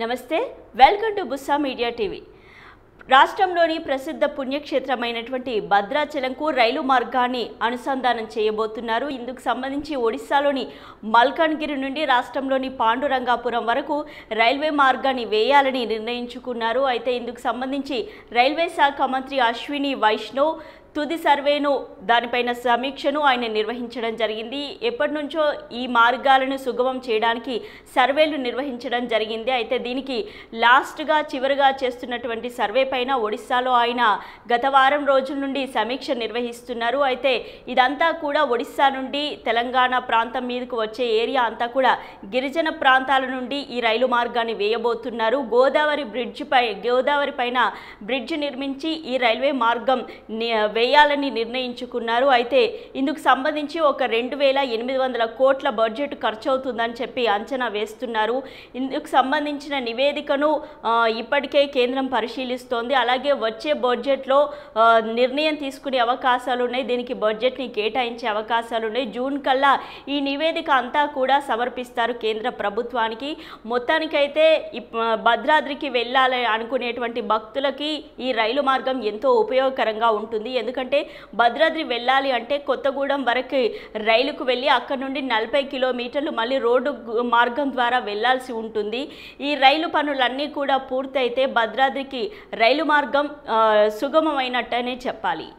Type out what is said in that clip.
నమస్తే welcome to Bussa media TV రాష్ట్రంలోని ప్రసిద్ధ పుణ్యక్షేత్రమైనటువంటి భద్రాచలంకు రైలు మార్గాన్ని అనుసంధానం చేయబోతున్నారు ఇందుకు సంబంధించి ఒడిశాలోని మల్కాన్గిరి నుండి రాష్ట్రంలోని పాండురంగాపురం వరకు రైల్వే మార్గాన్ని వేయాలని నిర్ణయించుకున్నారు అయితే ఇందుకు సంబంధించి రైల్వే శాఖ మంత్రి అశ్విని వైష్ణవ్ తుది సర్వేను దానిపైన సమీక్షను ఆయన నిర్వహించడం జరిగింది ఎప్పటి నుంచో ఈ మార్గాలను సుగమం చేయడానికి సర్వేలు నిర్వహించడం జరిగింది అయితే దీనికి లాస్ట్గా చివరిగా చేస్తున్నటువంటి సర్వే పైన ఒడిస్సాలో ఆయన గత వారం రోజుల నుండి సమీక్ష నిర్వహిస్తున్నారు అయితే ఇదంతా కూడా ఒడిస్సా నుండి తెలంగాణ ప్రాంతం మీదకు వచ్చే ఏరియా అంతా కూడా గిరిజన ప్రాంతాల నుండి ఈ రైలు మార్గాన్ని వేయబోతున్నారు గోదావరి బ్రిడ్జ్ పై గోదావరి పైన బ్రిడ్జ్ నిర్మించి ఈ రైల్వే మార్గం వేయాలని నిర్ణయించుకున్నారు అయితే ఇందుకు సంబంధించి ఒక రెండు వేల ఎనిమిది వందల కోట్ల బడ్జెట్ ఖర్చు అవుతుందని చెప్పి అంచనా వేస్తున్నారు ఇందుకు సంబంధించిన నివేదికను ఇప్పటికే కేంద్రం పరిశీలిస్తోంది అలాగే వచ్చే బడ్జెట్లో నిర్ణయం తీసుకునే అవకాశాలు ఉన్నాయి దీనికి బడ్జెట్ని కేటాయించే అవకాశాలు ఉన్నాయి జూన్ కల్లా ఈ నివేదిక అంతా కూడా సమర్పిస్తారు కేంద్ర ప్రభుత్వానికి మొత్తానికైతే భద్రాద్రికి వెళ్ళాలి అనుకునేటువంటి భక్తులకి ఈ రైలు మార్గం ఎంతో ఉపయోగకరంగా ఉంటుంది ఎందుకంటే భద్రాద్రి వెళ్ళాలి అంటే కొత్తగూడెం వరకు రైలుకు వెళ్ళి అక్కడ నుండి నలభై కిలోమీటర్లు మళ్ళీ రోడ్డు మార్గం ద్వారా వెళ్లాల్సి ఉంటుంది ఈ రైలు పనులన్నీ కూడా పూర్తయితే భద్రాద్రికి రైలు మార్గం సుగమమైనట్టనే చెప్పాలి